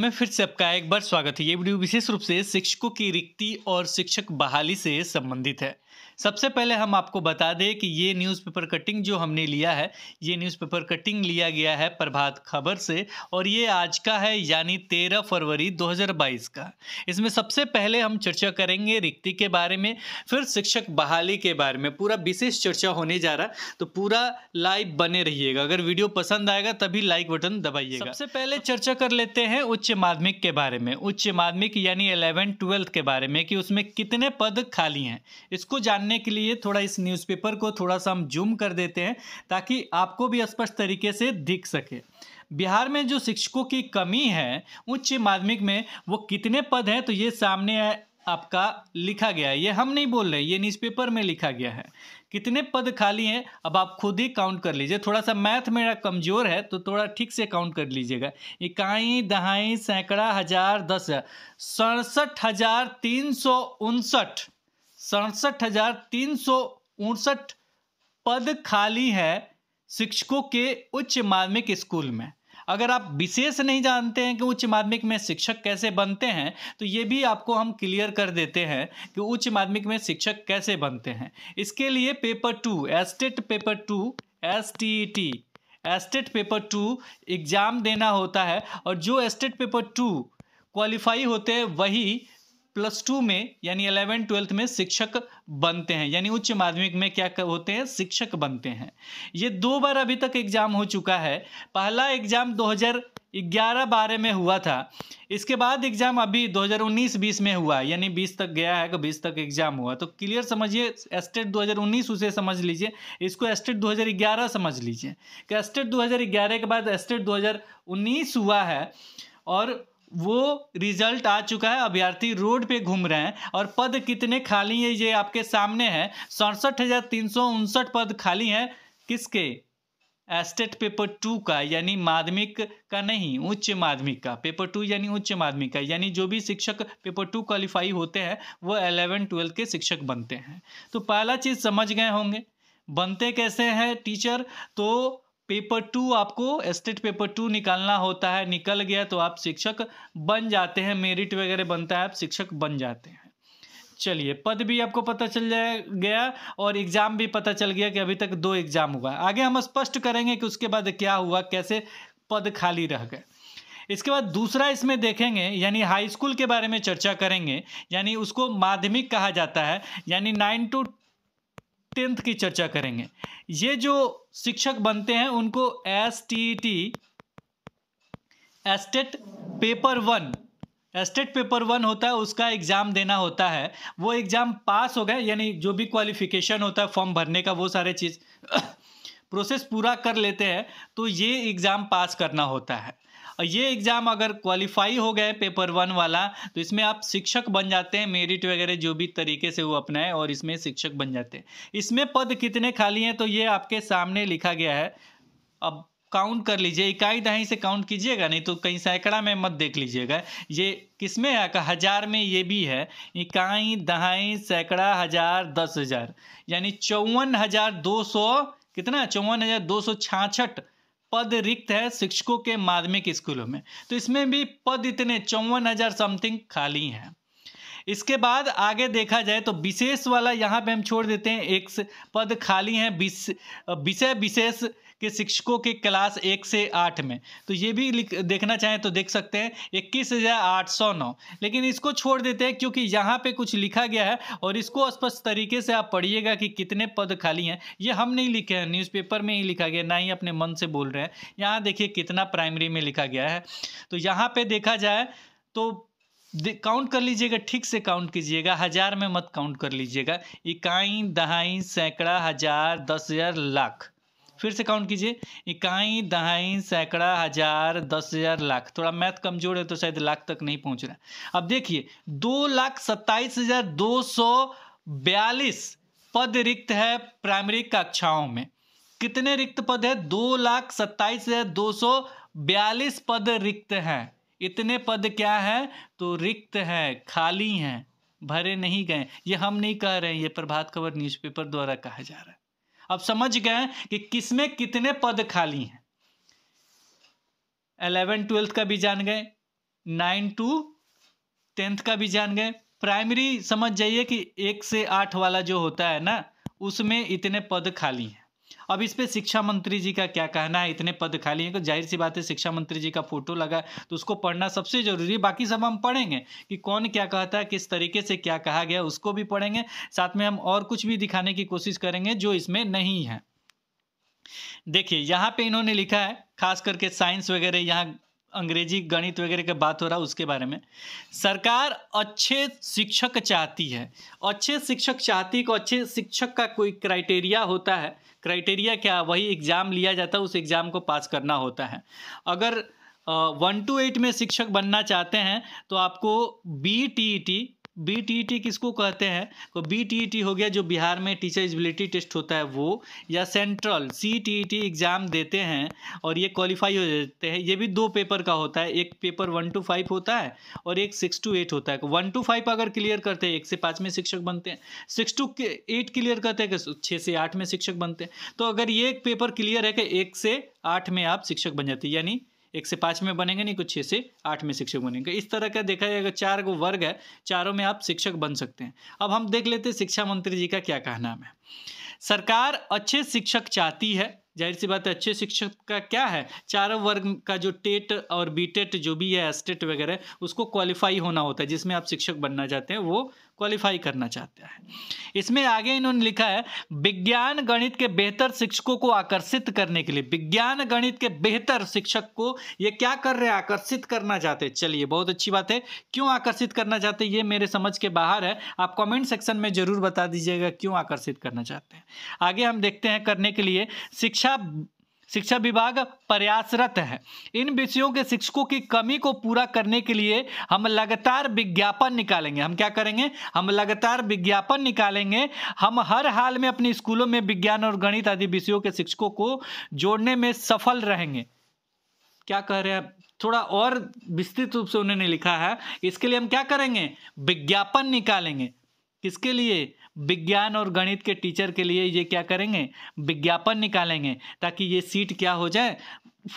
में फिर से आपका एक बार स्वागत है ये वीडियो विशेष रूप से शिक्षकों की रिक्ति और शिक्षक बहाली से संबंधित है सबसे पहले हम आपको बता दें कि ये न्यूज़पेपर कटिंग जो हमने लिया है ये न्यूज़पेपर कटिंग लिया गया है प्रभात खबर से और ये आज का है यानी तेरह फरवरी 2022 का इसमें सबसे पहले हम चर्चा करेंगे रिक्ति के बारे में फिर शिक्षक बहाली के बारे में पूरा विशेष चर्चा होने जा रहा तो पूरा लाइव बने रहिएगा अगर वीडियो पसंद आएगा तभी लाइक बटन दबाइएगा सबसे पहले तो- चर्चा कर लेते हैं उच्च माध्यमिक के बारे में उच्च माध्यमिक यानी इलेवेंथ ट्वेल्थ के बारे में कि उसमें कितने पद खाली हैं इसको जानने करने के लिए थोड़ा इस न्यूज़पेपर को थोड़ा सा हम जूम कर देते हैं ताकि आपको भी स्पष्ट तरीके से दिख सके बिहार में जो शिक्षकों की कमी है उच्च माध्यमिक में वो कितने पद हैं तो ये सामने आपका लिखा गया है ये हम नहीं बोल रहे ये न्यूज़पेपर में लिखा गया है कितने पद खाली हैं अब आप खुद ही काउंट कर लीजिए थोड़ा सा मैथ मेरा कमज़ोर है तो थोड़ा ठीक से काउंट कर लीजिएगा इकाई दहाई सैकड़ा हजार दस सड़सठ हजार तीन सौ उनसठ सड़सठ हजार तीन सौ उनसठ पद खाली है शिक्षकों के उच्च माध्यमिक स्कूल में अगर आप विशेष नहीं जानते हैं कि उच्च माध्यमिक में शिक्षक कैसे बनते हैं तो ये भी आपको हम क्लियर कर देते हैं कि उच्च माध्यमिक में शिक्षक कैसे बनते हैं इसके लिए paper two STET paper two S T E T STET paper two exam देना होता है और जो एस्टेट पेपर टू क्वालिफाई होते हैं वही प्लस टू में यानी इलेवेंथ ट्वेल्थ में शिक्षक बनते हैं यानी उच्च माध्यमिक में क्या होते हैं शिक्षक बनते हैं ये दो बार अभी तक एग्जाम हो चुका है पहला एग्जाम 2011 बारह में हुआ था इसके बाद एग्जाम अभी 2019-20 में हुआ यानी 20 तक गया है कि 20 तक एग्जाम हुआ तो क्लियर समझिए एस्टेट 2019 उसे समझ लीजिए इसको एस्टेट 2011 समझ लीजिए कि तो एस्टेट 2011 के बाद एस्टेट 2019 हुआ है और वो रिजल्ट आ चुका है अभ्यर्थी रोड पे घूम रहे हैं और पद कितने खाली है ये आपके सामने है सड़सठ हज़ार तीन सौ उनसठ पद खाली हैं किसके एस्टेट पेपर टू का यानी माध्यमिक का नहीं उच्च माध्यमिक का पेपर टू यानी उच्च माध्यमिक का यानी जो भी शिक्षक पेपर टू क्वालिफाई होते हैं वो एलेवन ट्वेल्थ के शिक्षक बनते हैं तो पहला चीज़ समझ गए होंगे बनते कैसे हैं टीचर तो पेपर टू आपको स्टेट पेपर टू निकालना होता है निकल गया तो आप शिक्षक बन जाते हैं मेरिट वगैरह बनता है आप शिक्षक बन जाते हैं चलिए पद भी आपको पता चल जाए गया और एग्ज़ाम भी पता चल गया कि अभी तक दो एग्ज़ाम हुआ आगे हम स्पष्ट करेंगे कि उसके बाद क्या हुआ कैसे पद खाली रह गए इसके बाद दूसरा इसमें देखेंगे यानी हाई स्कूल के बारे में चर्चा करेंगे यानी उसको माध्यमिक कहा जाता है यानी नाइन टू टेंथ की चर्चा करेंगे ये जो शिक्षक बनते हैं उनको S T T STET paper one STET paper one होता है उसका एग्ज़ाम देना होता है वो एग्ज़ाम पास हो गए यानी जो भी क्वालिफिकेशन होता है फॉर्म भरने का वो सारे चीज़ प्रोसेस पूरा कर लेते हैं तो ये एग्ज़ाम पास करना होता है ये एग्ज़ाम अगर क्वालिफाई हो गए पेपर वन वाला तो इसमें आप शिक्षक बन जाते हैं मेरिट वगैरह जो भी तरीके से वो अपनाए और इसमें शिक्षक बन जाते हैं इसमें पद कितने खाली हैं तो ये आपके सामने लिखा गया है अब काउंट कर लीजिए इकाई दहाई से काउंट कीजिएगा नहीं तो कहीं सैकड़ा में मत देख लीजिएगा ये किसमें आका हजार में ये भी है इकाई दहाई सैकड़ा हजार दस हजार यानी चौवन हजार दो सौ कितना चौवन हजार दो सौ छाछठ पद रिक्त है शिक्षकों के माध्यमिक स्कूलों में तो इसमें भी पद इतने चौवन हजार समथिंग खाली हैं इसके बाद आगे देखा जाए तो विशेष वाला यहाँ पे हम छोड़ देते हैं एक पद खाली है विषय विशेष कि शिक्षकों के क्लास एक से आठ में तो ये भी देखना चाहें तो देख सकते हैं इक्कीस हज़ार आठ सौ नौ लेकिन इसको छोड़ देते हैं क्योंकि यहाँ पे कुछ लिखा गया है और इसको स्पष्ट तरीके से आप पढ़िएगा कि कितने पद खाली हैं ये हम नहीं लिखे हैं न्यूज़पेपर में ही लिखा गया ना ही अपने मन से बोल रहे हैं यहाँ देखिए कितना प्राइमरी में लिखा गया है तो यहाँ पे देखा जाए तो काउंट कर लीजिएगा ठीक से काउंट कीजिएगा हज़ार में मत काउंट कर लीजिएगा इकाई दहाई सैकड़ा हज़ार दस हज़ार लाख फिर से काउंट कीजिए इकाई दहाई सैकड़ा हजार दस हजार लाख थोड़ा मैथ कमजोर है तो शायद लाख तक नहीं पहुंच रहा अब देखिए दो लाख सत्ताईस हजार दो सौ बयालीस पद रिक्त है प्राइमरी कक्षाओं में कितने रिक्त पद है दो लाख सत्ताईस हजार दो सौ बयालीस पद रिक्त हैं इतने पद क्या है तो रिक्त है खाली हैं भरे नहीं गए ये हम नहीं कह रहे हैं ये प्रभात खबर न्यूज़पेपर द्वारा कहा जा रहा है अब समझ गए कि किसमें कितने पद खाली हैं एलेवेंथ ट्वेल्थ का भी जान गए नाइन टू टेंथ का भी जान गए प्राइमरी समझ जाइए कि एक से आठ वाला जो होता है ना उसमें इतने पद खाली हैं अब इस पर शिक्षा मंत्री जी का क्या कहना है इतने पद खाली हैं जाहिर सी बात है शिक्षा मंत्री जी का फोटो लगा तो उसको पढ़ना सबसे जरूरी है बाकी सब हम पढ़ेंगे कि कौन क्या कहता है किस तरीके से क्या कहा गया उसको भी पढ़ेंगे साथ में हम और कुछ भी दिखाने की कोशिश करेंगे जो इसमें नहीं है देखिए यहाँ पे इन्होंने लिखा है खास करके साइंस वगैरह यहाँ अंग्रेजी गणित वगैरह के बात हो रहा है उसके बारे में सरकार अच्छे शिक्षक चाहती है अच्छे शिक्षक चाहती को अच्छे शिक्षक का कोई क्राइटेरिया होता है क्राइटेरिया क्या वही एग्ज़ाम लिया जाता है उस एग्ज़ाम को पास करना होता है अगर वन टू एट में शिक्षक बनना चाहते हैं तो आपको B T T B T T किसको कहते हैं तो बी टी टी हो गया जो बिहार में टीचर एजिबिलिटी टेस्ट होता है वो या central C T T exam देते हैं और ये क्वालिफाई हो जाते हैं ये भी दो पेपर का होता है एक पेपर वन टू फाइव होता है और एक सिक्स टू एट होता है वन टू फाइव अगर क्लियर करते हैं एक से पाँच में शिक्षक बनते हैं सिक्स टू एट क्लियर करते हैं तो छः से आठ में शिक्षक बनते हैं तो अगर ये एक पेपर क्लियर है कि एक से आठ में आप शिक्षक बन जाते हैं यानी एक से पाँच में बनेंगे नहीं कुछ छः से आठ में शिक्षक बनेंगे इस तरह का देखा जाएगा चार गो वर्ग है चारों में आप शिक्षक बन सकते हैं अब हम देख लेते हैं शिक्षा मंत्री जी का क्या कहना है सरकार अच्छे शिक्षक चाहती है जाहिर सी बात है अच्छे शिक्षक का क्या है चारों वर्ग का जो टेट और बीटेट जो भी है एस्टेट वगैरह उसको क्वालिफाई होना होता है जिसमें आप शिक्षक बनना चाहते हैं वो क्वालिफाई करना चाहते हैं इसमें आगे इन्होंने लिखा है विज्ञान गणित के बेहतर शिक्षकों को आकर्षित करने के लिए विज्ञान गणित के बेहतर शिक्षक को ये क्या कर रहे हैं आकर्षित करना चाहते हैं चलिए बहुत अच्छी बात है क्यों आकर्षित करना चाहते हैं ये मेरे समझ के बाहर है आप कमेंट सेक्शन में जरूर बता दीजिएगा क्यों आकर्षित करना चाहते हैं आगे हम देखते हैं करने के लिए शिक्षा शिक्षा विभाग प्रयासरत है इन विषयों के शिक्षकों की कमी को पूरा करने के लिए हम लगातार विज्ञापन निकालेंगे हम क्या करेंगे हम लगातार विज्ञापन निकालेंगे हम हर हाल में अपने स्कूलों में विज्ञान और गणित आदि विषयों के शिक्षकों को जोड़ने में सफल रहेंगे क्या कह रहे हैं थोड़ा और विस्तृत रूप से उन्होंने लिखा है इसके लिए हम क्या करेंगे विज्ञापन निकालेंगे किसके लिए विज्ञान और गणित के टीचर के लिए ये क्या करेंगे विज्ञापन निकालेंगे ताकि ये सीट क्या हो जाए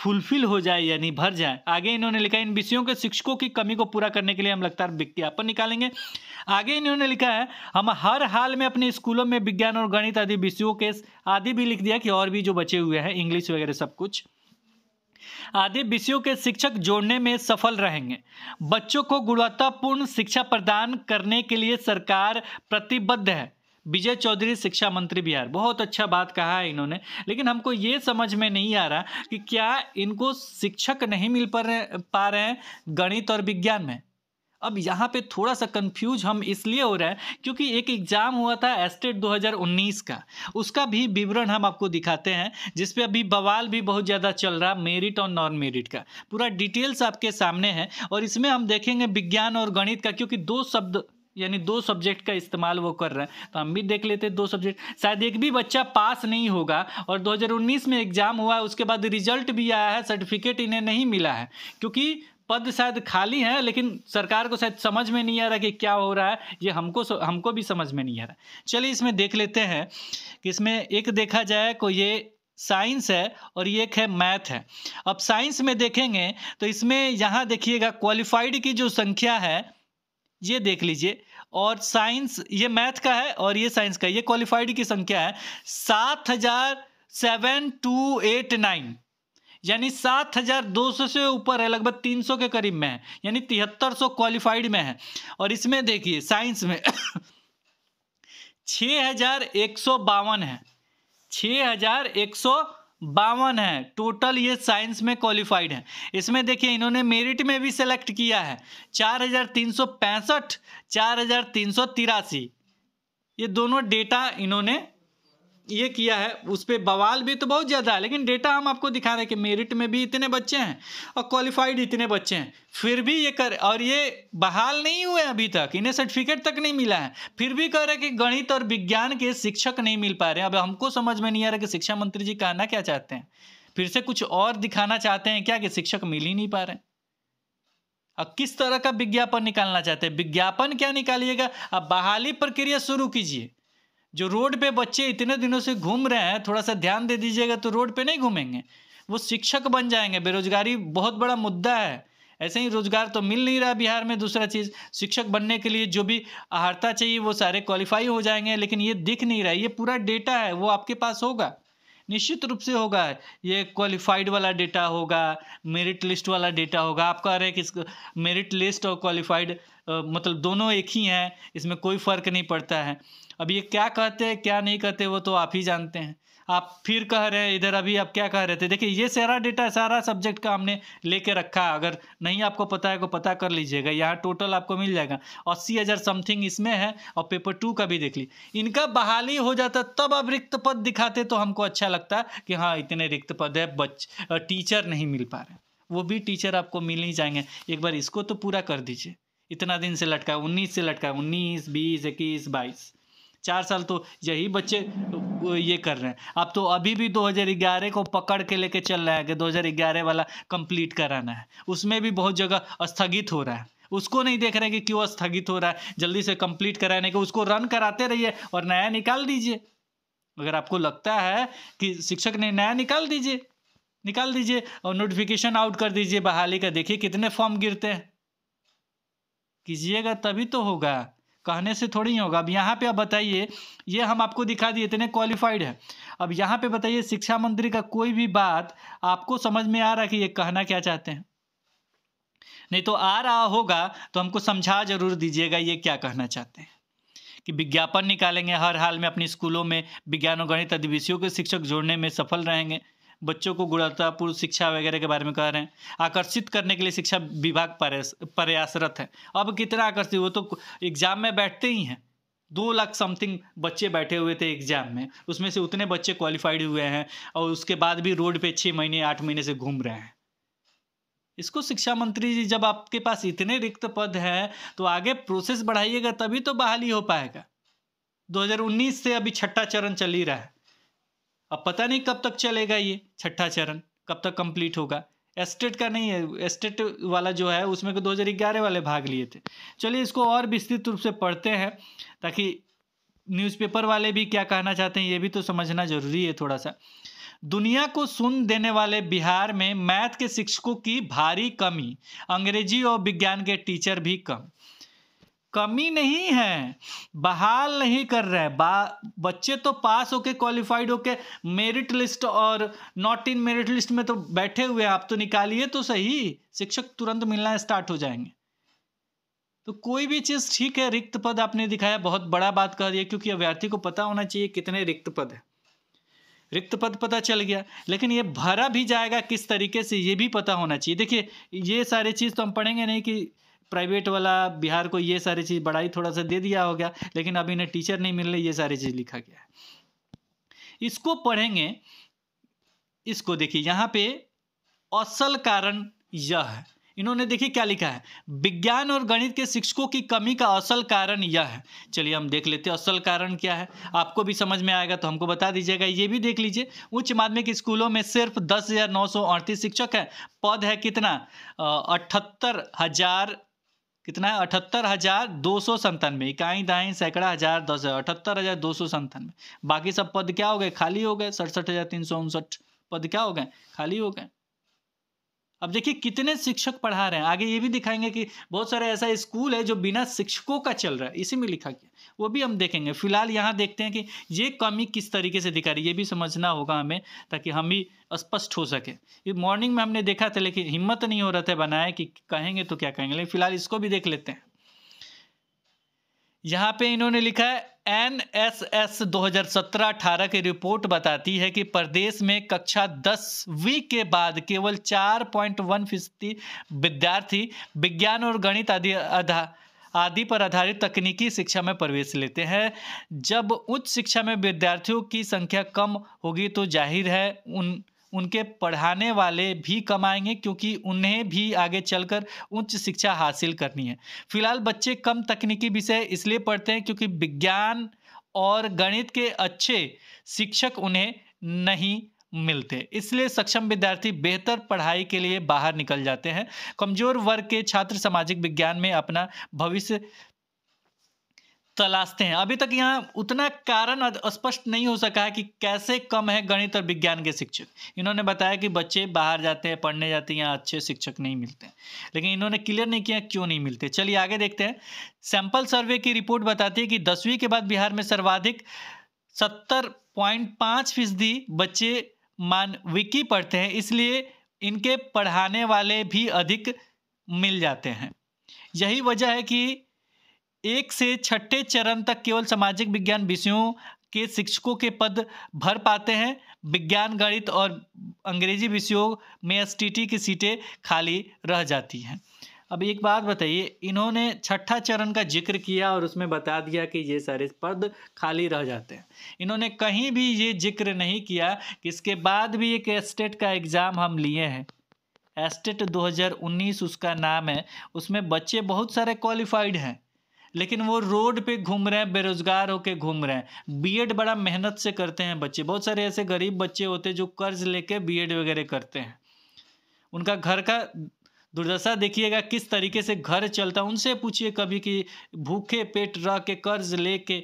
फुलफिल हो जाए यानी भर जाए आगे इन्होंने लिखा है इन विषयों के शिक्षकों की कमी को पूरा करने के लिए हम लगातार विज्ञापन निकालेंगे आगे इन्होंने लिखा है हम हर हाल में अपने स्कूलों में विज्ञान और गणित आदि विषयों के आदि भी लिख दिया कि और भी जो बचे हुए हैं इंग्लिश वगैरह सब कुछ आदि विषयों के शिक्षक जोड़ने में सफल रहेंगे बच्चों को गुणवत्तापूर्ण शिक्षा प्रदान करने के लिए सरकार प्रतिबद्ध है विजय चौधरी शिक्षा मंत्री बिहार बहुत अच्छा बात कहा है इन्होंने लेकिन हमको ये समझ में नहीं आ रहा कि क्या इनको शिक्षक नहीं मिल पा रहे हैं गणित और विज्ञान में अब यहाँ पे थोड़ा सा कंफ्यूज हम इसलिए हो रहे हैं क्योंकि एक एग्ज़ाम हुआ था एस्टेट e 2019 का उसका भी विवरण हम आपको दिखाते हैं जिसपे अभी बवाल भी बहुत ज़्यादा चल रहा है मेरिट और नॉन मेरिट का पूरा डिटेल्स आपके सामने है और इसमें हम देखेंगे विज्ञान और गणित का क्योंकि दो शब्द यानी दो सब्जेक्ट का इस्तेमाल वो कर रहे हैं तो हम भी देख लेते हैं दो सब्जेक्ट शायद एक भी बच्चा पास नहीं होगा और 2019 में एग्ज़ाम हुआ है उसके बाद रिजल्ट भी आया है सर्टिफिकेट इन्हें नहीं मिला है क्योंकि पद शायद खाली है लेकिन सरकार को शायद समझ में नहीं आ रहा कि क्या हो रहा है ये हमको हमको भी समझ में नहीं आ रहा चलिए इसमें देख लेते हैं कि इसमें एक देखा जाए को ये साइंस है और ये एक है मैथ है अब साइंस में देखेंगे तो इसमें यहाँ देखिएगा क्वालिफाइड की जो संख्या है ये देख लीजिए और साइंस ये मैथ का है और ये साइंस का ये क्वालिफाइड की संख्या है सात हजार सेवन टू एट नाइन यानी सात हजार दो सौ से ऊपर है लगभग तीन सौ के करीब में है यानी तिहत्तर सौ क्वालिफाइड में है और इसमें देखिए साइंस में छ हजार एक सौ बावन है छ हजार एक सौ बावन है टोटल ये साइंस में क्वालिफाइड हैं इसमें देखिए इन्होंने मेरिट में भी सिलेक्ट किया है चार हजार तीन सौ पैंसठ चार हजार तीन सौ तिरासी ये दोनों डेटा इन्होंने ये किया है उस पर बवाल भी तो बहुत ज़्यादा है लेकिन डेटा हम आपको दिखा रहे हैं कि मेरिट में भी इतने बच्चे हैं और क्वालिफाइड इतने बच्चे हैं फिर भी ये कर और ये बहाल नहीं हुए अभी तक इन्हें सर्टिफिकेट तक नहीं मिला है फिर भी कह रहे कि गणित और विज्ञान के शिक्षक नहीं मिल पा रहे अब हमको समझ में नहीं आ रहा कि शिक्षा मंत्री जी कहना क्या चाहते हैं फिर से कुछ और दिखाना चाहते हैं क्या कि शिक्षक मिल ही नहीं पा रहे अब किस तरह का विज्ञापन निकालना चाहते हैं विज्ञापन क्या निकालिएगा अब बहाली प्रक्रिया शुरू कीजिए जो रोड पे बच्चे इतने दिनों से घूम रहे हैं थोड़ा सा ध्यान दे दीजिएगा तो रोड पे नहीं घूमेंगे वो शिक्षक बन जाएंगे बेरोजगारी बहुत बड़ा मुद्दा है ऐसे ही रोजगार तो मिल नहीं रहा बिहार में दूसरा चीज़ शिक्षक बनने के लिए जो भी आहारता चाहिए वो सारे क्वालिफाई हो जाएंगे लेकिन ये दिख नहीं रहा है ये पूरा डेटा है वो आपके पास होगा निश्चित रूप से होगा ये क्वालिफाइड वाला डेटा होगा मेरिट लिस्ट वाला डेटा होगा आप कह रहे हैं कि मेरिट लिस्ट और क्वालिफाइड मतलब दोनों एक ही हैं इसमें कोई फ़र्क नहीं पड़ता है अब ये क्या कहते हैं क्या नहीं कहते वो तो आप ही जानते हैं आप फिर कह रहे हैं इधर अभी आप क्या कह रहे थे देखिए ये सारा डेटा सारा सब्जेक्ट का हमने लेके रखा है अगर नहीं आपको पता है तो पता कर लीजिएगा यहाँ टोटल आपको मिल जाएगा अस्सी हज़ार समथिंग इसमें है और पेपर टू का भी देख ली इनका बहाली हो जाता तब आप रिक्त पद दिखाते तो हमको अच्छा लगता कि हाँ इतने रिक्त पद है बच टीचर नहीं मिल पा रहे वो भी टीचर आपको मिल ही जाएंगे एक बार इसको तो पूरा कर दीजिए इतना दिन से लटका उन्नीस से लटका उन्नीस बीस इक्कीस बाईस चार साल तो यही बच्चे ये कर रहे हैं अब तो अभी भी 2011 को पकड़ के लेके चल रहा है कि 2011 वाला कंप्लीट कराना है उसमें भी बहुत जगह स्थगित हो रहा है उसको नहीं देख रहे कि क्यों स्थगित हो रहा है जल्दी से कंप्लीट कराने के उसको रन कराते रहिए और नया निकाल दीजिए अगर आपको लगता है कि शिक्षक ने नया निकाल दीजिए निकाल दीजिए और नोटिफिकेशन आउट कर दीजिए बहाली का देखिए कितने फॉर्म गिरते हैं कीजिएगा तभी तो होगा कहने से थोड़ी ही होगा अब यहाँ पे आप बताइए ये हम आपको दिखा दिए इतने क्वालिफाइड है अब यहाँ पे बताइए शिक्षा मंत्री का कोई भी बात आपको समझ में आ रहा है कि ये कहना क्या चाहते हैं नहीं तो आ रहा होगा तो हमको समझा जरूर दीजिएगा ये क्या कहना चाहते हैं कि विज्ञापन निकालेंगे हर हाल में अपने स्कूलों में विज्ञान और गणित अधिविषयों के शिक्षक जोड़ने में सफल रहेंगे बच्चों को गुणवत्तापूर्ण शिक्षा वगैरह के बारे में कह रहे हैं आकर्षित करने के लिए शिक्षा विभाग प्रयासरत है अब कितना आकर्षित वो तो एग्जाम में बैठते ही हैं दो लाख समथिंग बच्चे बैठे हुए थे एग्जाम में उसमें से उतने बच्चे क्वालिफाइड हुए हैं और उसके बाद भी रोड पे छः महीने आठ महीने से घूम रहे हैं इसको शिक्षा मंत्री जी जब आपके पास इतने रिक्त पद हैं तो आगे प्रोसेस बढ़ाइएगा तभी तो बहाली हो पाएगा 2019 से अभी छठा चरण चल ही रहा है अब पता नहीं कब तक चलेगा ये छठा चरण कब तक कंप्लीट होगा एस्टेट का नहीं है एस्टेट वाला जो है उसमें को तो 2011 वाले भाग लिए थे चलिए इसको और विस्तृत रूप से पढ़ते हैं ताकि न्यूज़पेपर वाले भी क्या कहना चाहते हैं ये भी तो समझना जरूरी है थोड़ा सा दुनिया को सुन देने वाले बिहार में मैथ के शिक्षकों की भारी कमी अंग्रेजी और विज्ञान के टीचर भी कम कमी नहीं है बहाल नहीं कर रहे बच्चे तो पास होके क्वालिफाइड होके मेरिट लिस्ट और नॉट इन मेरिट लिस्ट में तो बैठे हुए आप तो निकालिए तो सही शिक्षक तुरंत मिलना स्टार्ट हो जाएंगे तो कोई भी चीज़ ठीक है रिक्त पद आपने दिखाया बहुत बड़ा बात कह दिया क्योंकि अभ्यर्थी को पता होना चाहिए कितने रिक्त पद है रिक्त पद पता चल गया लेकिन ये भरा भी जाएगा किस तरीके से ये भी पता होना चाहिए देखिए ये सारी चीज़ तो हम पढ़ेंगे नहीं कि प्राइवेट वाला बिहार को ये सारी चीज़ बढ़ाई थोड़ा सा दे दिया हो गया लेकिन अब इन्हें टीचर नहीं मिल रहे ये सारी चीज़ लिखा गया है इसको पढ़ेंगे इसको देखिए यहाँ पे असल कारण यह है इन्होंने देखिए क्या लिखा है विज्ञान और गणित के शिक्षकों की कमी का असल कारण यह है चलिए हम देख लेते हैं असल कारण क्या है आपको भी समझ में आएगा तो हमको बता दीजिएगा ये भी देख लीजिए उच्च माध्यमिक स्कूलों में सिर्फ दस हज़ार नौ सौ अड़तीस शिक्षक हैं पद है कितना अठहत्तर हजार कितना है अठहत्तर हजार दो सौ संतानवे इकाई दाई सैकड़ा हजार दस हजार अठहत्तर हजार दो सौ संतानवे बाकी सब पद क्या हो गए खाली हो गए सड़सठ हजार तीन सौ उनसठ पद क्या हो गए खाली हो गए अब देखिए कितने शिक्षक पढ़ा रहे हैं आगे ये भी दिखाएंगे कि बहुत सारे ऐसा स्कूल है जो बिना शिक्षकों का चल रहा है इसी में लिखा गया वो भी हम देखेंगे फिलहाल यहाँ देखते हैं कि ये कमी किस तरीके से दिखा रही है ये भी समझना होगा हमें ताकि हम भी स्पष्ट हो सके ये मॉर्निंग में हमने देखा था लेकिन हिम्मत नहीं हो रहा था बनाए कि कहेंगे तो क्या कहेंगे लेकिन फिलहाल इसको भी देख लेते हैं यहाँ पे इन्होंने लिखा है एन एस एस दो हजार सत्रह अठारह की रिपोर्ट बताती है कि प्रदेश में कक्षा दसवीं के बाद केवल चार पॉइंट वन फीसदी विद्यार्थी विज्ञान और गणित आदि आधा आदि पर आधारित तकनीकी शिक्षा में प्रवेश लेते हैं जब उच्च शिक्षा में विद्यार्थियों की संख्या कम होगी तो जाहिर है उन उनके पढ़ाने वाले भी कमाएंगे क्योंकि उन्हें भी आगे चलकर उच्च शिक्षा हासिल करनी है फिलहाल बच्चे कम तकनीकी विषय इसलिए पढ़ते हैं क्योंकि विज्ञान और गणित के अच्छे शिक्षक उन्हें नहीं मिलते इसलिए सक्षम विद्यार्थी बेहतर पढ़ाई के लिए बाहर निकल जाते हैं कमजोर वर्ग के छात्र सामाजिक विज्ञान में अपना भविष्य तलाशते हैं अभी तक यहाँ उतना कारण स्पष्ट नहीं हो सका है कि कैसे कम है गणित और विज्ञान के शिक्षक इन्होंने बताया कि बच्चे बाहर जाते हैं पढ़ने जाते हैं यहाँ अच्छे शिक्षक नहीं मिलते लेकिन इन्होंने क्लियर नहीं किया क्यों नहीं मिलते चलिए आगे देखते हैं सैंपल सर्वे की रिपोर्ट बताती है कि दसवीं के बाद बिहार में सर्वाधिक सत्तर पॉइंट पाँच फीसदी बच्चे मानविकी पढ़ते हैं इसलिए इनके पढ़ाने वाले भी अधिक मिल जाते हैं यही वजह है कि एक से छठे चरण तक केवल सामाजिक विज्ञान विषयों के शिक्षकों के पद भर पाते हैं विज्ञान गणित और अंग्रेजी विषयों में एस की सीटें खाली रह जाती हैं अब एक बात बताइए इन्होंने छठा चरण का जिक्र किया और उसमें बता दिया कि ये सारे पद खाली रह जाते हैं इन्होंने कहीं भी ये जिक्र नहीं किया कि इसके बाद भी एक एस्टेट का एग्ज़ाम हम लिए हैं एस्टेट 2019 उसका नाम है उसमें बच्चे बहुत सारे क्वालिफाइड हैं लेकिन वो रोड पे घूम रहे हैं बेरोजगार होके घूम रहे हैं बीएड बड़ा मेहनत से करते हैं बच्चे बहुत सारे ऐसे गरीब बच्चे होते हैं जो कर्ज लेके बीएड वगैरह करते हैं उनका घर का दुर्दशा देखिएगा किस तरीके से घर चलता उनसे पूछिए कभी कि भूखे पेट रह के कर्ज ले के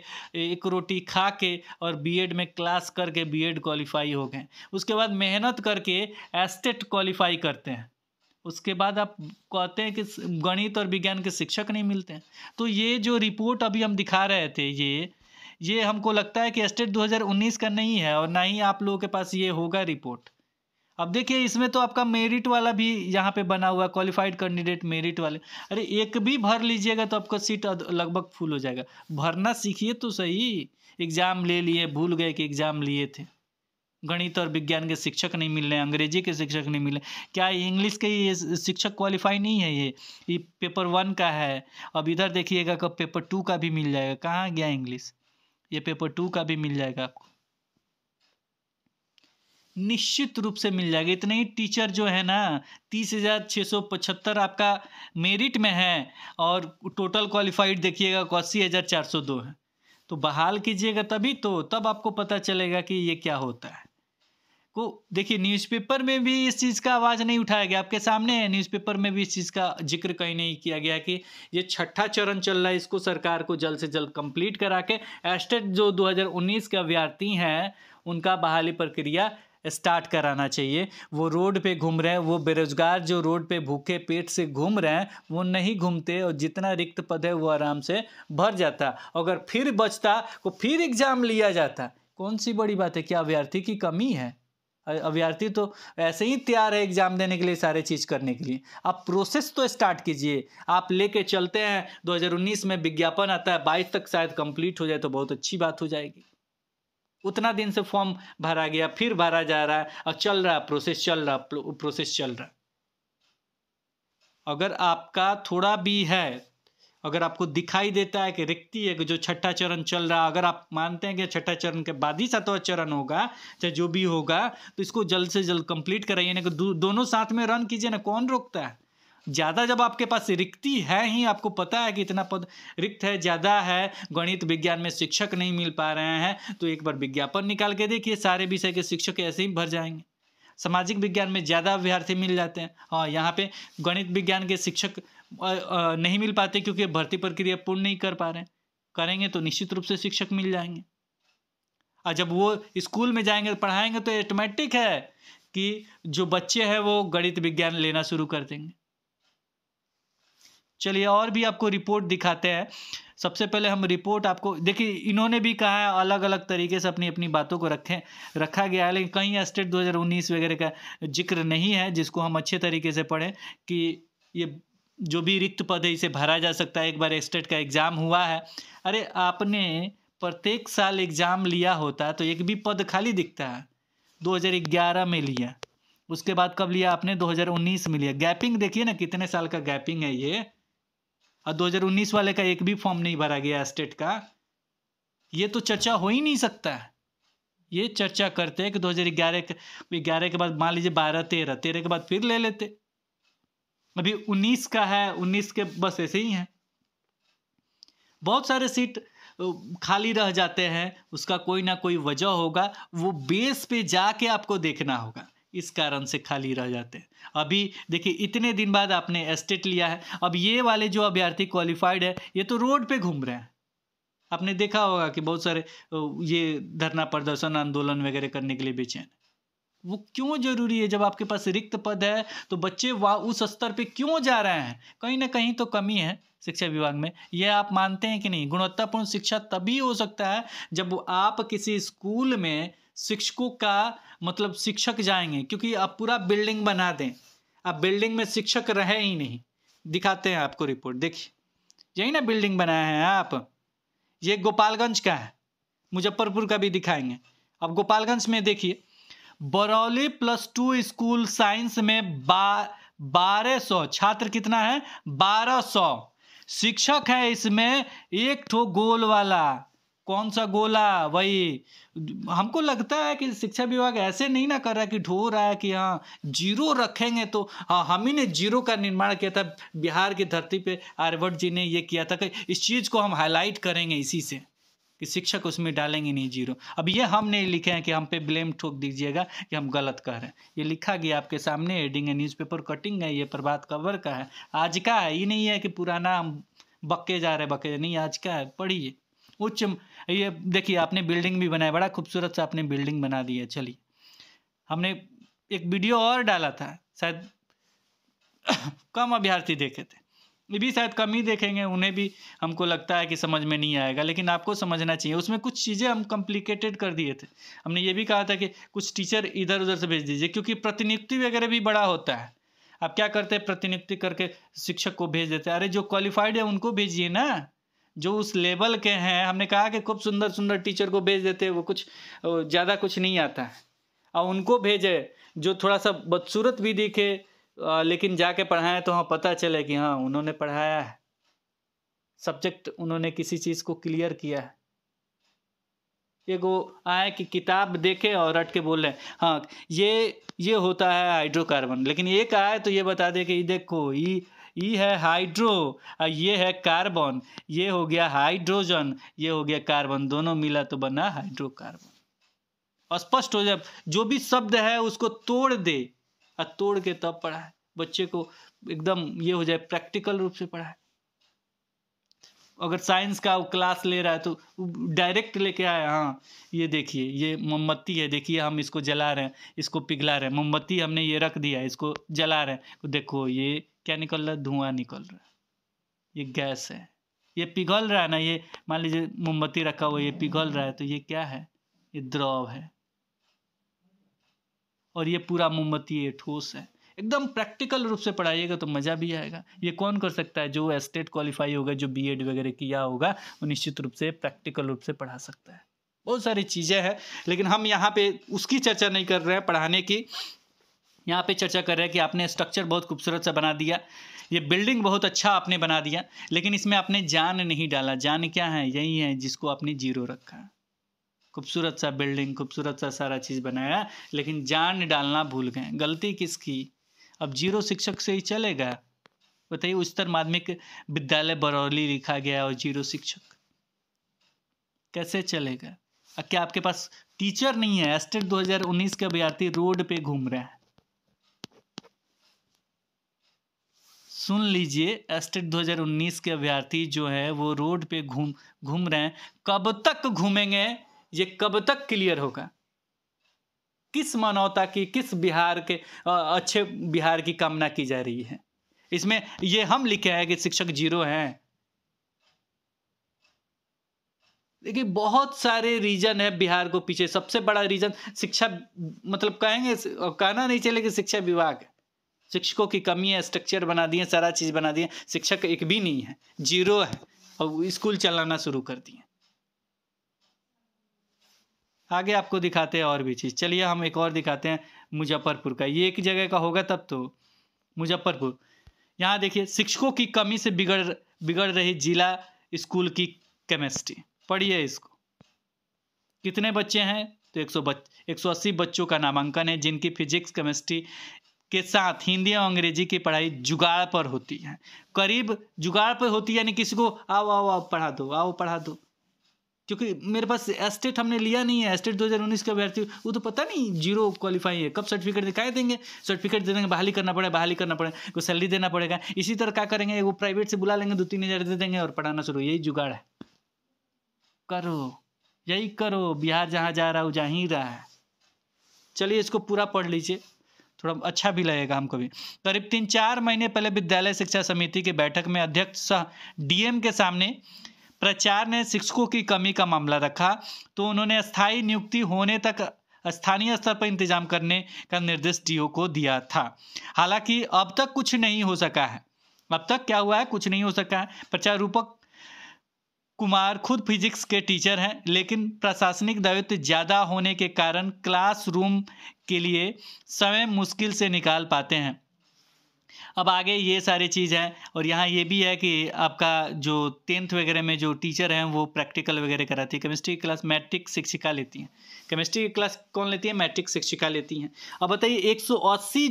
एक रोटी खा के और बीएड में क्लास करके बीएड क्वालिफाई हो गए उसके बाद मेहनत करके एस्टेट क्वालिफाई करते हैं उसके बाद आप कहते हैं कि गणित और विज्ञान के शिक्षक नहीं मिलते हैं तो ये जो रिपोर्ट अभी हम दिखा रहे थे ये ये हमको लगता है कि स्टेट 2019 का नहीं है और ना ही आप लोगों के पास ये होगा रिपोर्ट अब देखिए इसमें तो आपका मेरिट वाला भी यहाँ पे बना हुआ है क्वालिफाइड कैंडिडेट मेरिट वाले अरे एक भी भर लीजिएगा तो आपका सीट लगभग फुल हो जाएगा भरना सीखिए तो सही एग्ज़ाम ले लिए भूल गए कि एग्ज़ाम लिए थे गणित और विज्ञान के शिक्षक नहीं मिल रहे हैं अंग्रेजी के शिक्षक नहीं मिल रहे क्या इंग्लिश के ये शिक्षक क्वालिफाई नहीं है ये ये पेपर वन का है अब इधर देखिएगा कब पेपर टू का भी मिल जाएगा कहाँ गया इंग्लिश ये पेपर टू का भी मिल जाएगा आपको निश्चित रूप से मिल जाएगा इतने ही टीचर जो है ना तीस हज़ार छः सौ पचहत्तर आपका मेरिट में है और टोटल क्वालिफाइड देखिएगा अस्सी हज़ार चार सौ दो है तो बहाल कीजिएगा तभी तो तब आपको पता चलेगा कि ये क्या होता है को देखिए न्यूज़पेपर में भी इस चीज़ का आवाज़ नहीं उठाया गया आपके सामने है न्यूज़पेपर में भी इस चीज़ का जिक्र कहीं नहीं किया गया कि ये छठा चरण चल रहा है इसको सरकार को जल्द से जल्द कंप्लीट करा के एस्टेट जो 2019 के अभ्यर्थी हैं उनका बहाली प्रक्रिया स्टार्ट कराना चाहिए वो रोड पे घूम रहे हैं वो बेरोजगार जो रोड पे भूखे पेट से घूम रहे हैं वो नहीं घूमते और जितना रिक्त पद है वो आराम से भर जाता अगर फिर बचता तो फिर एग्ज़ाम लिया जाता कौन सी बड़ी बात है क्या अभ्यर्थी की कमी है अभ्यर्थी तो ऐसे ही तैयार है एग्ज़ाम देने के लिए सारे चीज़ करने के लिए आप प्रोसेस तो स्टार्ट कीजिए आप लेके चलते हैं 2019 में विज्ञापन आता है बाईस तक शायद कंप्लीट हो जाए तो बहुत अच्छी बात हो जाएगी उतना दिन से फॉर्म भरा गया फिर भरा जा रहा है और चल रहा है प्रोसेस चल रहा प्रोसेस चल रहा अगर आपका थोड़ा भी है अगर आपको दिखाई देता है कि रिक्ति है कि जो छठा चरण चल रहा अगर आप मानते हैं कि छठा चरण के बाद ही सातवां चरण होगा चाहे जो भी होगा तो इसको जल्द से जल्द कंप्लीट कराइए ना कि दोनों साथ में रन कीजिए ना कौन रोकता है ज़्यादा जब आपके पास रिक्ति है ही आपको पता है कि इतना पद रिक्त है ज़्यादा है गणित विज्ञान में शिक्षक नहीं मिल पा रहे हैं तो एक बार विज्ञापन निकाल के देखिए सारे विषय के शिक्षक ऐसे ही भर जाएंगे सामाजिक विज्ञान में ज़्यादा अभ्यार्थी मिल जाते हैं हाँ यहाँ पे गणित विज्ञान के शिक्षक नहीं मिल पाते क्योंकि भर्ती प्रक्रिया पूर्ण नहीं कर पा रहे करेंगे तो निश्चित रूप से शिक्षक मिल जाएंगे और जब वो स्कूल में जाएंगे पढ़ाएंगे तो ऑटोमेटिक है कि जो बच्चे हैं वो गणित विज्ञान लेना शुरू कर देंगे चलिए और भी आपको रिपोर्ट दिखाते हैं सबसे पहले हम रिपोर्ट आपको देखिए इन्होंने भी कहा है अलग अलग तरीके से अपनी अपनी बातों को रखें रखा गया है लेकिन कहीं स्टेट 2019 वगैरह का जिक्र नहीं है जिसको हम अच्छे तरीके से पढ़ें कि ये जो भी रिक्त पद है इसे भरा जा सकता है एक बार एस्टेट का एग्ज़ाम हुआ है अरे आपने प्रत्येक साल एग्ज़ाम लिया होता है तो एक भी पद खाली दिखता है 2011 में लिया उसके बाद कब लिया आपने 2019 में लिया गैपिंग देखिए ना कितने साल का गैपिंग है ये और 2019 वाले का एक भी फॉर्म नहीं भरा गया स्टेट का ये तो चर्चा हो ही नहीं सकता है ये चर्चा करते हैं कि 2011 हज़ार ग्यारह के बाद मान लीजिए बारह तेरह तेरह के बाद फिर ले लेते अभी उन्नीस का है उन्नीस के बस ऐसे ही हैं बहुत सारे सीट खाली रह जाते हैं उसका कोई ना कोई वजह होगा वो बेस पे जाके आपको देखना होगा इस कारण से खाली रह जाते हैं अभी देखिए इतने दिन बाद आपने एस्टेट लिया है अब ये वाले जो अभ्यर्थी क्वालिफाइड है ये तो रोड पे घूम रहे हैं आपने देखा होगा कि बहुत सारे ये धरना प्रदर्शन आंदोलन वगैरह करने के लिए बेचैन वो क्यों जरूरी है जब आपके पास रिक्त पद है तो बच्चे वह उस स्तर पे क्यों जा रहे हैं कहीं ना कहीं तो कमी है शिक्षा विभाग में यह आप मानते हैं कि नहीं गुणवत्तापूर्ण शिक्षा तभी हो सकता है जब आप किसी स्कूल में शिक्षकों का मतलब शिक्षक जाएंगे क्योंकि आप पूरा बिल्डिंग बना दें आप बिल्डिंग में शिक्षक रहे ही नहीं दिखाते हैं आपको रिपोर्ट देखिए यही ना बिल्डिंग बनाए हैं आप ये गोपालगंज का है मुजफ्फरपुर का भी दिखाएंगे अब गोपालगंज में देखिए Barauli plus two school science में बा बारह सौ छात्र कितना है बारह सौ शिक्षक है इसमें एक ठो गोल वाला कौन सा गोला वही हमको लगता है कि शिक्षा विभाग ऐसे नहीं ना कर रहा कि ढो रहा है कि हाँ जीरो रखेंगे तो हाँ हम ही ने जीरो का निर्माण किया था बिहार की धरती पे आर्यभट्ट जी ने ये किया था कि इस चीज़ को हम हाईलाइट करेंगे इसी से कि शिक्षक उसमें डालेंगे नहीं जीरो अब ये हम नहीं लिखे हैं कि हम पे ब्लेम ठोक दीजिएगा कि हम गलत कह रहे हैं ये लिखा गया आपके सामने एडिंग है न्यूज़पेपर कटिंग है ये प्रभात कवर का है आज का है ये नहीं है कि पुराना हम बक्के जा रहे बक्के नहीं आज का है पढ़िए उच्च ये देखिए आपने बिल्डिंग भी बनाया बड़ा खूबसूरत सा आपने बिल्डिंग बना दी है चलिए हमने एक वीडियो और डाला था शायद कम अभ्यर्थी देखे थे भी शायद कम ही देखेंगे उन्हें भी हमको लगता है कि समझ में नहीं आएगा लेकिन आपको समझना चाहिए उसमें कुछ चीज़ें हम कॉम्प्लिकेटेड कर दिए थे हमने ये भी कहा था कि कुछ टीचर इधर उधर से भेज दीजिए क्योंकि प्रतिनियुक्ति वगैरह भी बड़ा होता है आप क्या करते हैं प्रतिनियुक्ति करके शिक्षक को भेज देते हैं अरे जो क्वालिफाइड है उनको भेजिए ना जो उस लेवल के हैं हमने कहा कि खूब सुंदर सुंदर टीचर को भेज देते हैं वो कुछ ज़्यादा कुछ नहीं आता है और उनको भेजे जो थोड़ा सा बदसूरत भी दिखे आ, लेकिन जाके पढ़ाएं तो हाँ पता चले कि हाँ उन्होंने पढ़ाया है सब्जेक्ट उन्होंने किसी चीज़ को क्लियर किया है वो आए कि किताब देखे और रट के बोल हाँ ये ये होता है हाइड्रोकार्बन लेकिन एक आए तो ये बता दे कि ये देखो ये ये है हाइड्रो और ये है कार्बन ये हो गया हाइड्रोजन ये हो गया कार्बन दोनों मिला तो बना हाइड्रोकार्बन स्पष्ट हो जाए जो भी शब्द है उसको तोड़ दे और तोड़ के तब पढ़ा है बच्चे को एकदम ये हो जाए प्रैक्टिकल रूप से पढ़ाए अगर साइंस का क्लास ले रहा है तो डायरेक्ट लेके आए हाँ ये देखिए ये मोमबत्ती है देखिए हम इसको जला रहे हैं इसको पिघला रहे हैं मोमबत्ती हमने ये रख दिया इसको जला रहे हैं तो देखो ये क्या निकल रहा है धुआं निकल रहा है ये गैस है ये पिघल रहा है ना ये मान लीजिए मोमबत्ती रखा हुआ ये पिघल रहा है तो ये क्या है ये द्रव है और ये पूरा मोमबत्ती है ठोस है एकदम प्रैक्टिकल रूप से पढ़ाइएगा तो मज़ा भी आएगा ये कौन कर सकता है जो एस्टेट क्वालिफाई होगा जो बी वगैरह किया होगा वो निश्चित रूप से प्रैक्टिकल रूप से पढ़ा सकता है बहुत सारी चीज़ें हैं लेकिन हम यहाँ पे उसकी चर्चा नहीं कर रहे हैं पढ़ाने की यहाँ पे चर्चा कर रहे हैं कि आपने स्ट्रक्चर बहुत खूबसूरत सा बना दिया ये बिल्डिंग बहुत अच्छा आपने बना दिया लेकिन इसमें आपने जान नहीं डाला जान क्या है यही है जिसको आपने जीरो रखा है खूबसूरत सा बिल्डिंग खूबसूरत सा सारा चीज़ बनाया लेकिन जान डालना भूल गए गलती किसकी अब जीरो शिक्षक से ही चलेगा बताइए उच्चतर माध्यमिक विद्यालय बरौली लिखा गया और जीरो शिक्षक कैसे चलेगा क्या आपके पास टीचर नहीं है एस्टेट 2019 के अभ्यार्थी रोड पे घूम रहे हैं सुन लीजिए एस्टेट 2019 के अभ्यार्थी जो है वो रोड पे घूम घूम रहे हैं कब तक घूमेंगे ये कब तक क्लियर होगा किस मानवता की किस बिहार के अच्छे बिहार की कामना की जा रही है इसमें ये हम लिखे हैं कि शिक्षक जीरो हैं देखिए बहुत सारे रीजन है बिहार को पीछे सबसे बड़ा रीजन शिक्षा मतलब कहेंगे कहना नहीं चले कि शिक्षा विभाग शिक्षकों की कमी है स्ट्रक्चर बना दिए सारा चीज़ बना दिए शिक्षक एक भी नहीं है जीरो है और स्कूल चलाना शुरू कर दिए आगे आपको दिखाते हैं और भी चीज़ चलिए हम एक और दिखाते हैं मुजफ्फरपुर का ये एक जगह का होगा तब तो मुजफ्फरपुर यहाँ देखिए शिक्षकों की कमी से बिगड़ बिगड़ रही जिला स्कूल की केमिस्ट्री पढ़िए इसको कितने बच्चे हैं तो एक सौ बच एक सौ अस्सी बच्चों का नामांकन है जिनकी फिजिक्स केमिस्ट्री के साथ हिंदी और अंग्रेजी की पढ़ाई जुगाड़ पर होती है करीब जुगाड़ पर होती है यानी किसी को आओ आओ आओ पढ़ा दो आओ पढ़ा दो क्योंकि मेरे पास एस्टेट हमने लिया नहीं है एस्टेट 2019 का अभ्यर्थी वो तो पता नहीं जीरो क्वालिफाई है कब सर्टिफिकेट दिखाए देंगे सर्टिफिकेट दे देंगे बहाली करना पड़ेगा बहाली करना पड़ेगा को सैलरी देना पड़ेगा इसी तरह क्या करेंगे वो प्राइवेट से बुला लेंगे दो तीन हज़ार दे देंगे और पढ़ाना शुरू यही जुगाड़ है करो यही करो बिहार जहाँ जा रहा हो जा ही रहा है चलिए इसको पूरा पढ़ लीजिए थोड़ा अच्छा भी लगेगा हमको भी करीब तीन चार महीने पहले विद्यालय शिक्षा समिति की बैठक में अध्यक्ष सह डीएम के सामने प्रचार ने शिक्षकों की कमी का मामला रखा तो उन्होंने स्थायी नियुक्ति होने तक स्थानीय स्तर पर इंतजाम करने का निर्देश डीओ को दिया था हालांकि अब तक कुछ नहीं हो सका है अब तक क्या हुआ है कुछ नहीं हो सका है प्रचार रूपक कुमार खुद फिजिक्स के टीचर हैं लेकिन प्रशासनिक दायित्व ज़्यादा होने के कारण क्लासरूम के लिए समय मुश्किल से निकाल पाते हैं अब आगे ये सारी चीज़ है और यहाँ ये भी है कि आपका जो टेंथ वगैरह में जो टीचर हैं वो प्रैक्टिकल वगैरह कराती है केमिस्ट्री की क्लास मैट्रिक शिक्षिका लेती हैं केमिस्ट्री की क्लास कौन लेती है मैट्रिक शिक्षिका लेती हैं अब बताइए एक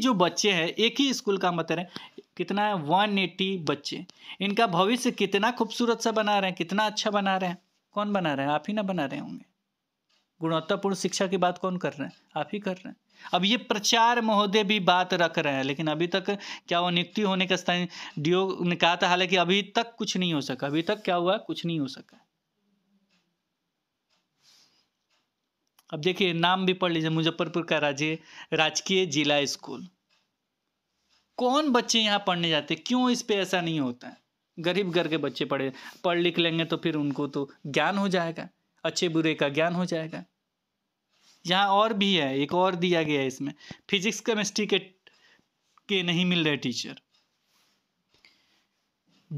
जो बच्चे हैं एक ही स्कूल का मतलब रहे कितना है वन बच्चे इनका भविष्य कितना खूबसूरत सा बना रहे हैं कितना अच्छा बना रहे हैं कौन बना रहे हैं आप ही ना बना रहे होंगे गुणवत्तापूर्ण शिक्षा की बात कौन कर रहे हैं आप ही कर रहे हैं अब ये प्रचार महोदय भी बात रख रहे हैं लेकिन अभी तक क्या वो नियुक्ति होने का स्थान डीओ ने कहा था हालांकि अभी तक कुछ नहीं हो सका अभी तक क्या हुआ कुछ नहीं हो सका अब देखिए नाम भी पढ़ लीजिए मुजफ्फरपुर का राज्य राजकीय जिला स्कूल कौन बच्चे यहाँ पढ़ने जाते क्यों इस पे ऐसा नहीं होता है गरीब घर के बच्चे पढ़े पढ़ लिख लेंगे तो फिर उनको तो ज्ञान हो जाएगा अच्छे बुरे का ज्ञान हो जाएगा यहाँ और भी है एक और दिया गया है इसमें फिजिक्स केमिस्ट्री के के नहीं मिल रहे टीचर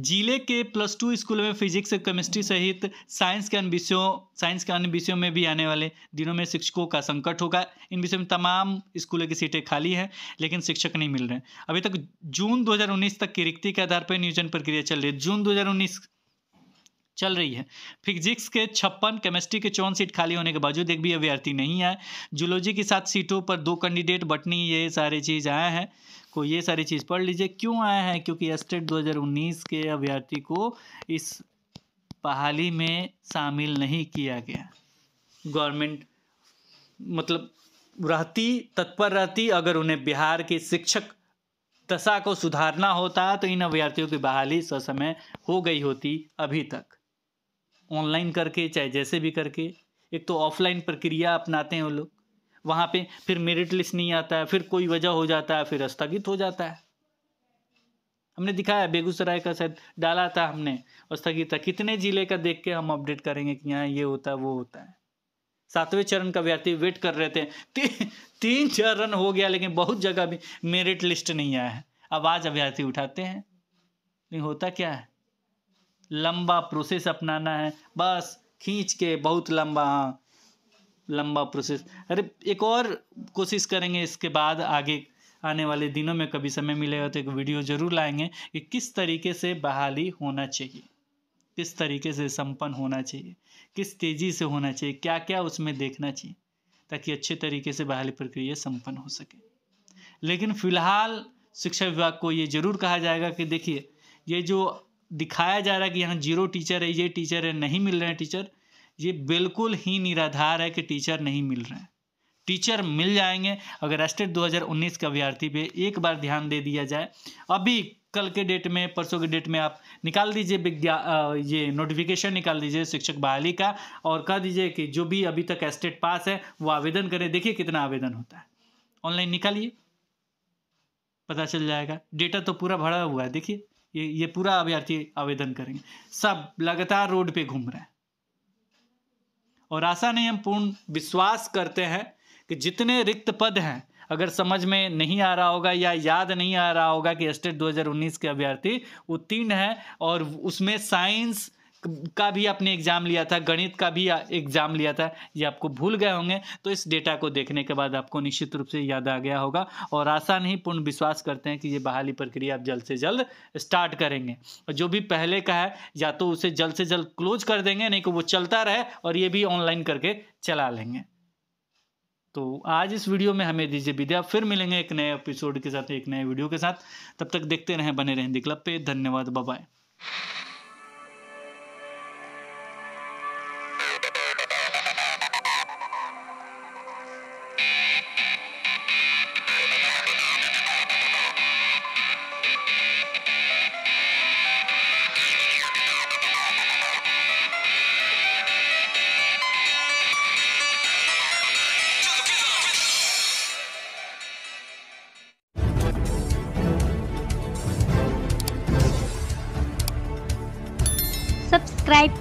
जिले के प्लस टू स्कूल में फिजिक्स केमिस्ट्री सहित साइंस के अन्य विषयों साइंस के अन्य विषयों में भी आने वाले दिनों में शिक्षकों का संकट होगा इन विषयों में तमाम स्कूलों की सीटें खाली हैं लेकिन शिक्षक नहीं मिल रहे अभी तक जून 2019 तक की रिक्ति के आधार पर नियोजन प्रक्रिया चल रही है जून दो चल रही है फिजिक्स के छप्पन केमिस्ट्री के चौन सीट खाली होने के बावजूद एक भी अभ्यर्थी नहीं आए जूलॉजी की सात सीटों पर दो कैंडिडेट बटनी ये सारे चीज़ आए हैं को ये सारी चीज़ पढ़ लीजिए क्यों आए हैं क्योंकि एस्टेट 2019 के अभ्यर्थी को इस बहाली में शामिल नहीं किया गया गवर्नमेंट मतलब रहती तत्पर रहती अगर उन्हें बिहार के शिक्षक दशा को सुधारना होता तो इन अभ्यर्थियों की बहाली ससमय हो गई होती अभी तक ऑनलाइन करके चाहे जैसे भी करके एक तो ऑफलाइन प्रक्रिया अपनाते हैं वो लोग वहाँ पे फिर मेरिट लिस्ट नहीं आता है फिर कोई वजह हो जाता है फिर स्थगित हो जाता है हमने दिखाया बेगूसराय का शायद डाला था हमने स्थगित था कितने ज़िले का देख के हम अपडेट करेंगे कि यहाँ ये होता है वो होता है सातवें चरण का व्यक्ति वेट कर रहे थे ती, तीन चरण हो गया लेकिन बहुत जगह भी मेरिट लिस्ट नहीं आया है अब आज अभ्यर्थी उठाते हैं नहीं होता क्या है लंबा प्रोसेस अपनाना है बस खींच के बहुत लंबा हाँ लंबा प्रोसेस अरे एक और कोशिश करेंगे इसके बाद आगे आने वाले दिनों में कभी समय मिलेगा तो एक वीडियो ज़रूर लाएंगे कि किस तरीके से बहाली होना चाहिए किस तरीके से संपन्न होना चाहिए किस तेज़ी से होना चाहिए क्या क्या उसमें देखना चाहिए ताकि अच्छे तरीके से बहाली प्रक्रिया संपन्न हो सके लेकिन फिलहाल शिक्षा विभाग को ये ज़रूर कहा जाएगा कि देखिए ये जो दिखाया जा रहा है कि यहाँ जीरो टीचर है ये टीचर है नहीं मिल रहे हैं टीचर ये बिल्कुल ही निराधार है कि टीचर नहीं मिल रहे हैं टीचर मिल जाएंगे अगर एस्टेट 2019 का अभ्यर्थी पे एक बार ध्यान दे दिया जाए अभी कल के डेट में परसों के डेट में आप निकाल दीजिए विज्ञा ये नोटिफिकेशन निकाल दीजिए शिक्षक बहाली का और कह दीजिए कि जो भी अभी तक एस्टेट पास है वो आवेदन करें देखिए कितना आवेदन होता है ऑनलाइन निकालिए पता चल जाएगा डेटा तो पूरा भरा हुआ है देखिए ये ये पूरा अभ्यर्थी आवेदन करेंगे सब लगातार रोड पे घूम रहे हैं और आशा नहीं हम पूर्ण विश्वास करते हैं कि जितने रिक्त पद हैं अगर समझ में नहीं आ रहा होगा या याद नहीं आ रहा होगा कि स्टेट 2019 के अभ्यर्थी उत्तीर्ण हैं और उसमें साइंस का भी आपने एग्ज़ाम लिया था गणित का भी एग्ज़ाम लिया था ये आपको भूल गए होंगे तो इस डेटा को देखने के बाद आपको निश्चित रूप से याद आ गया होगा और आशा नहीं पूर्ण विश्वास करते हैं कि ये बहाली प्रक्रिया आप जल्द से जल्द स्टार्ट करेंगे और जो भी पहले का है या तो उसे जल्द से जल्द क्लोज कर देंगे नहीं कि तो वो चलता रहे और ये भी ऑनलाइन करके चला लेंगे तो आज इस वीडियो में हमें दीजिए विद्या फिर मिलेंगे एक नए एपिसोड के साथ एक नए वीडियो के साथ तब तक देखते रहें बने रहें दिक्लब पे धन्यवाद बाय